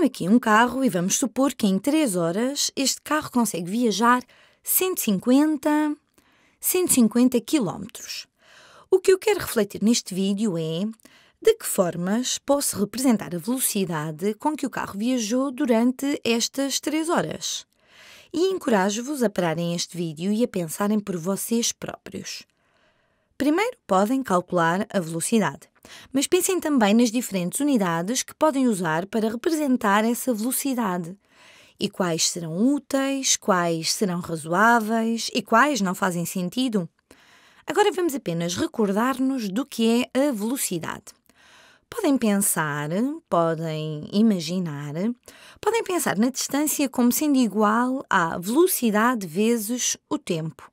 Tenho aqui um carro e vamos supor que em 3 horas este carro consegue viajar 150, 150 km. O que eu quero refletir neste vídeo é de que formas posso representar a velocidade com que o carro viajou durante estas 3 horas. E encorajo-vos a pararem este vídeo e a pensarem por vocês próprios. Primeiro, podem calcular a velocidade, mas pensem também nas diferentes unidades que podem usar para representar essa velocidade. E quais serão úteis, quais serão razoáveis e quais não fazem sentido. Agora vamos apenas recordar-nos do que é a velocidade. Podem pensar, podem imaginar, podem pensar na distância como sendo igual à velocidade vezes o tempo.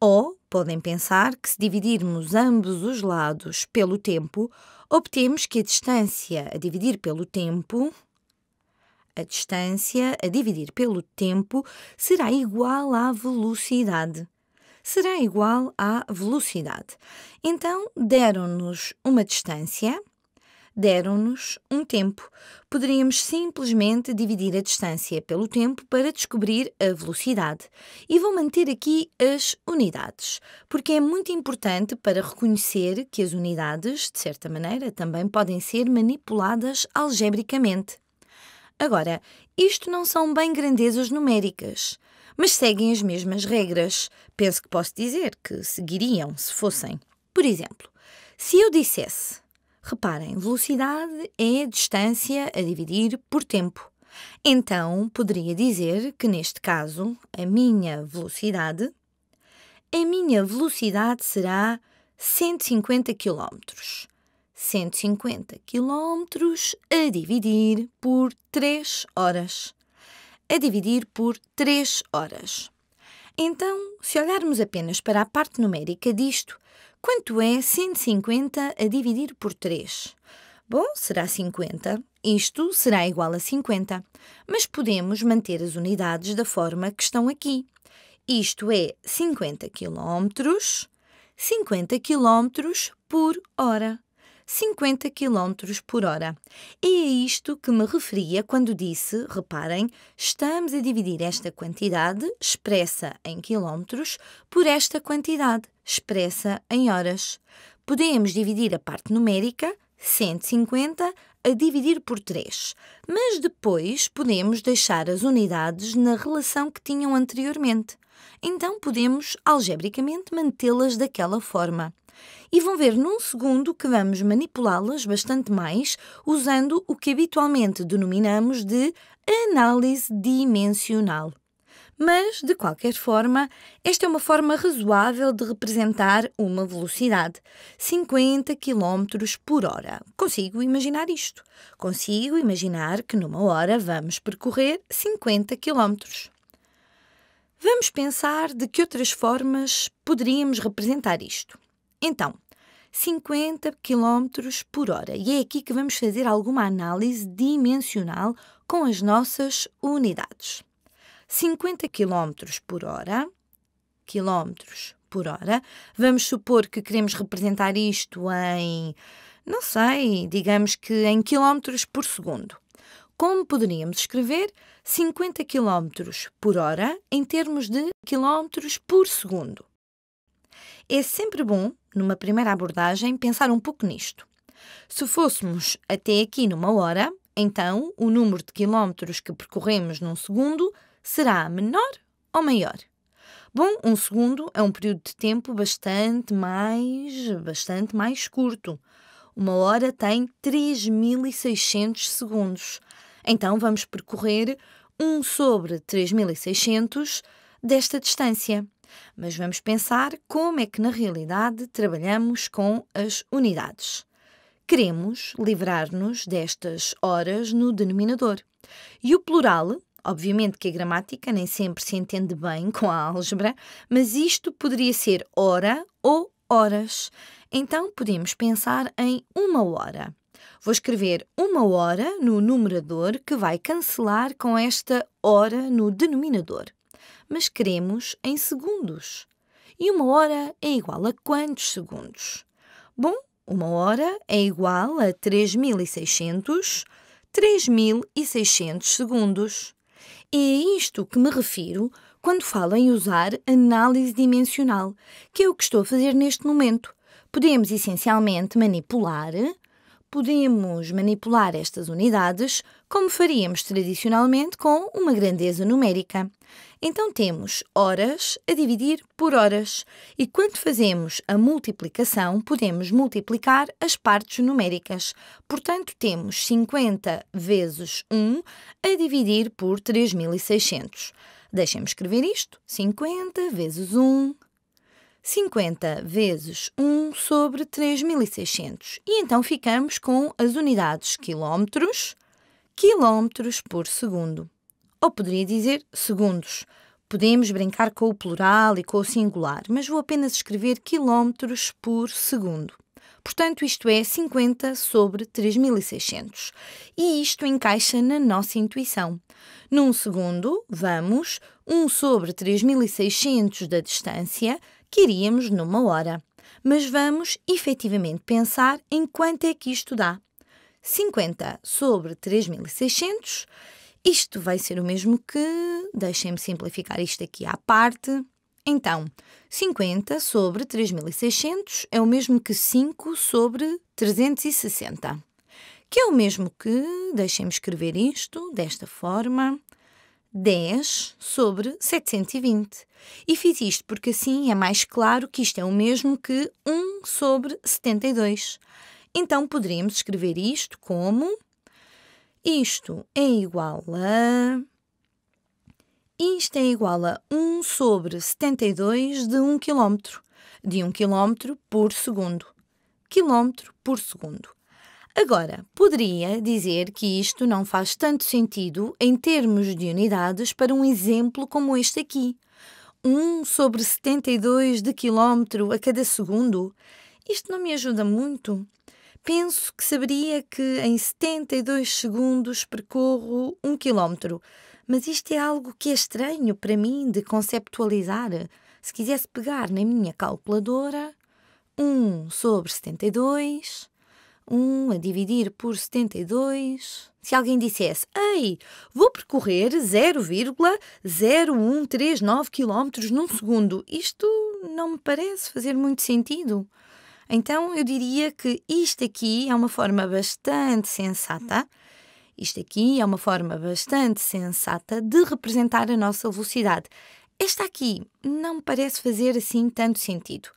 Ou Podem pensar que, se dividirmos ambos os lados pelo tempo, obtemos que a distância a dividir pelo tempo. A distância a dividir pelo tempo será igual à velocidade. Será igual à velocidade. Então, deram-nos uma distância deram-nos um tempo. Poderíamos simplesmente dividir a distância pelo tempo para descobrir a velocidade. E vou manter aqui as unidades, porque é muito importante para reconhecer que as unidades, de certa maneira, também podem ser manipuladas algebricamente. Agora, isto não são bem grandezas numéricas, mas seguem as mesmas regras. Penso que posso dizer que seguiriam se fossem. Por exemplo, se eu dissesse Reparem, velocidade é distância a dividir por tempo. Então, poderia dizer que neste caso, a minha velocidade, a minha velocidade será 150 km. 150 km a dividir por 3 horas. A dividir por 3 horas. Então, se olharmos apenas para a parte numérica disto, Quanto é 150 a dividir por 3? Bom, será 50. Isto será igual a 50. Mas podemos manter as unidades da forma que estão aqui. Isto é 50 km, 50 km por hora. 50 km por hora. E é isto que me referia quando disse, reparem, estamos a dividir esta quantidade, expressa em quilómetros, por esta quantidade, expressa em horas. Podemos dividir a parte numérica, 150, a dividir por 3, mas depois podemos deixar as unidades na relação que tinham anteriormente. Então podemos, algebricamente, mantê-las daquela forma e vão ver num segundo que vamos manipulá-las bastante mais usando o que habitualmente denominamos de análise dimensional. Mas, de qualquer forma, esta é uma forma razoável de representar uma velocidade, 50 km por hora. Consigo imaginar isto. Consigo imaginar que numa hora vamos percorrer 50 km. Vamos pensar de que outras formas poderíamos representar isto. Então, 50 km por hora. E é aqui que vamos fazer alguma análise dimensional com as nossas unidades. 50 km por hora, quilómetros por hora, vamos supor que queremos representar isto em, não sei, digamos que em quilómetros por segundo. Como poderíamos escrever 50 km por hora em termos de quilómetros por segundo? É sempre bom, numa primeira abordagem, pensar um pouco nisto. Se fôssemos até aqui numa hora, então o número de quilómetros que percorremos num segundo será menor ou maior? Bom, um segundo é um período de tempo bastante mais, bastante mais curto. Uma hora tem 3.600 segundos. Então vamos percorrer 1 sobre 3.600 desta distância. Mas vamos pensar como é que na realidade trabalhamos com as unidades. Queremos livrar-nos destas horas no denominador. E o plural, obviamente que a gramática nem sempre se entende bem com a álgebra, mas isto poderia ser hora ou horas. Então podemos pensar em uma hora. Vou escrever uma hora no numerador que vai cancelar com esta hora no denominador mas queremos em segundos. E uma hora é igual a quantos segundos? Bom, uma hora é igual a 3600, 3600 segundos. E é a isto que me refiro quando falo em usar análise dimensional, que é o que estou a fazer neste momento. Podemos essencialmente manipular, podemos manipular estas unidades como faríamos tradicionalmente com uma grandeza numérica. Então temos horas a dividir por horas, e quando fazemos a multiplicação, podemos multiplicar as partes numéricas. Portanto, temos 50 vezes 1 a dividir por 3600. Deixem-me escrever isto: 50 vezes 1 50 vezes 1 sobre 3.600. E então ficamos com as unidades quilómetros, quilómetros por segundo. Ou poderia dizer segundos. Podemos brincar com o plural e com o singular, mas vou apenas escrever quilómetros por segundo. Portanto, isto é 50 sobre 3600. E isto encaixa na nossa intuição. Num segundo, vamos 1 sobre 3600 da distância que iríamos numa hora. Mas vamos efetivamente pensar em quanto é que isto dá. 50 sobre 3600 isto vai ser o mesmo que, deixem-me simplificar isto aqui à parte. Então, 50 sobre 3600 é o mesmo que 5 sobre 360, que é o mesmo que, deixem-me escrever isto desta forma, 10 sobre 720. E fiz isto porque assim é mais claro que isto é o mesmo que 1 sobre 72. Então poderíamos escrever isto como isto é igual a. Isto é igual a 1 sobre 72 de 1 km, de 1 km por segundo. Quilómetro por segundo. Agora, poderia dizer que isto não faz tanto sentido em termos de unidades para um exemplo como este aqui. 1 sobre 72 de quilómetro a cada segundo. Isto não me ajuda muito penso que saberia que em 72 segundos percorro um quilómetro, mas isto é algo que é estranho para mim de conceptualizar. Se quisesse pegar na minha calculadora, 1 sobre 72, 1 a dividir por 72. Se alguém dissesse, ei, vou percorrer 0,0139 km num segundo, isto não me parece fazer muito sentido. Então eu diria que isto aqui é uma forma bastante sensata. Isto aqui é uma forma bastante sensata de representar a nossa velocidade. Esta aqui não parece fazer assim tanto sentido.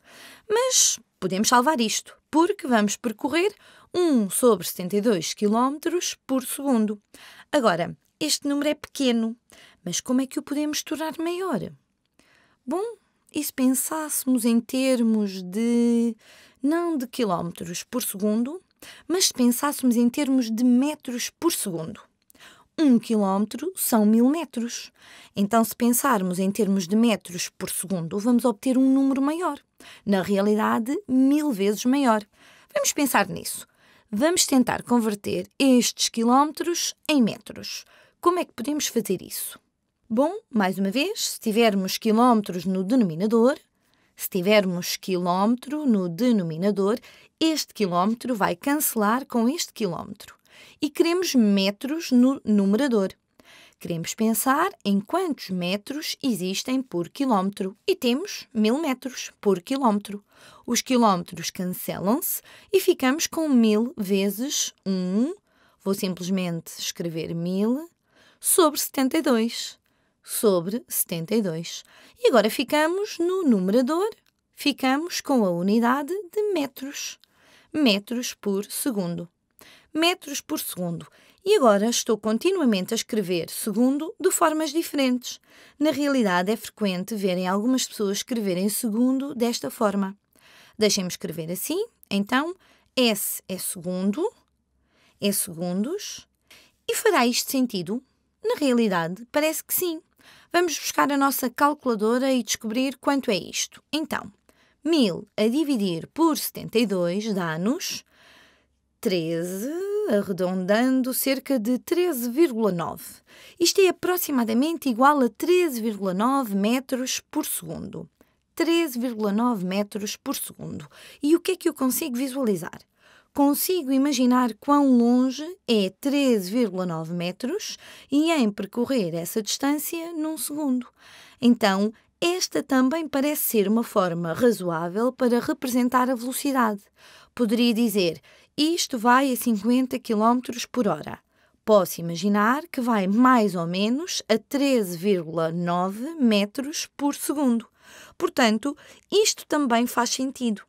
Mas podemos salvar isto, porque vamos percorrer 1 sobre 72 km por segundo. Agora, este número é pequeno, mas como é que o podemos tornar maior? Bom, e se pensássemos em termos de não de quilómetros por segundo, mas se pensássemos em termos de metros por segundo. Um quilómetro são mil metros. Então, se pensarmos em termos de metros por segundo, vamos obter um número maior. Na realidade, mil vezes maior. Vamos pensar nisso. Vamos tentar converter estes quilómetros em metros. Como é que podemos fazer isso? Bom, mais uma vez, se tivermos quilómetros no denominador, se tivermos quilômetro no denominador, este quilômetro vai cancelar com este quilômetro E queremos metros no numerador. Queremos pensar em quantos metros existem por quilômetro e temos mil metros por quilômetro. Os quilômetros cancelam-se e ficamos com mil vezes 1. Um, vou simplesmente escrever mil sobre 72 sobre 72. E agora ficamos no numerador, ficamos com a unidade de metros. Metros por segundo. Metros por segundo. E agora estou continuamente a escrever segundo de formas diferentes. Na realidade, é frequente verem algumas pessoas escreverem segundo desta forma. Deixem-me escrever assim. Então, S é segundo, é segundos. E fará isto sentido? Na realidade, parece que sim. Vamos buscar a nossa calculadora e descobrir quanto é isto. Então, 1000 a dividir por 72 dá-nos 13, arredondando cerca de 13,9. Isto é aproximadamente igual a 13,9 metros por segundo. 13,9 metros por segundo. E o que é que eu consigo visualizar? consigo imaginar quão longe é 13,9 metros e em percorrer essa distância num segundo. Então, esta também parece ser uma forma razoável para representar a velocidade. Poderia dizer, isto vai a 50 km por hora. Posso imaginar que vai mais ou menos a 13,9 metros por segundo. Portanto, isto também faz sentido.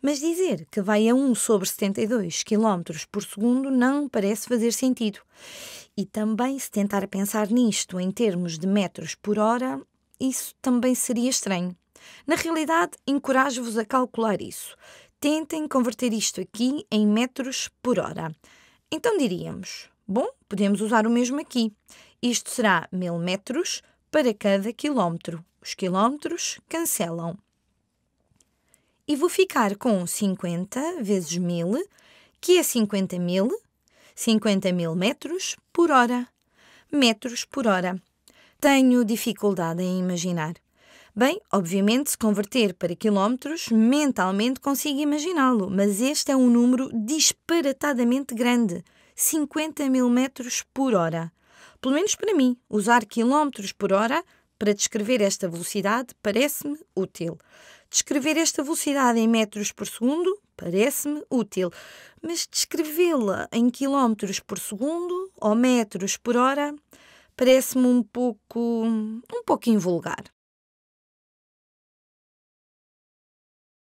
Mas dizer que vai a 1 sobre 72 km por segundo não parece fazer sentido. E também, se tentar pensar nisto em termos de metros por hora, isso também seria estranho. Na realidade, encorajo-vos a calcular isso. Tentem converter isto aqui em metros por hora. Então diríamos: bom, podemos usar o mesmo aqui. Isto será mil metros para cada quilómetro. Os quilómetros cancelam e vou ficar com 50 vezes 1000, que é 50 mil, 50 mil metros por hora. Metros por hora. Tenho dificuldade em imaginar. Bem, obviamente, se converter para quilómetros, mentalmente consigo imaginá-lo, mas este é um número disparatadamente grande 50 mil metros por hora. Pelo menos para mim, usar quilómetros por hora para descrever esta velocidade parece-me útil. Descrever esta velocidade em metros por segundo parece-me útil, mas descrevê-la em quilómetros por segundo ou metros por hora parece-me um pouco um pouco invulgar.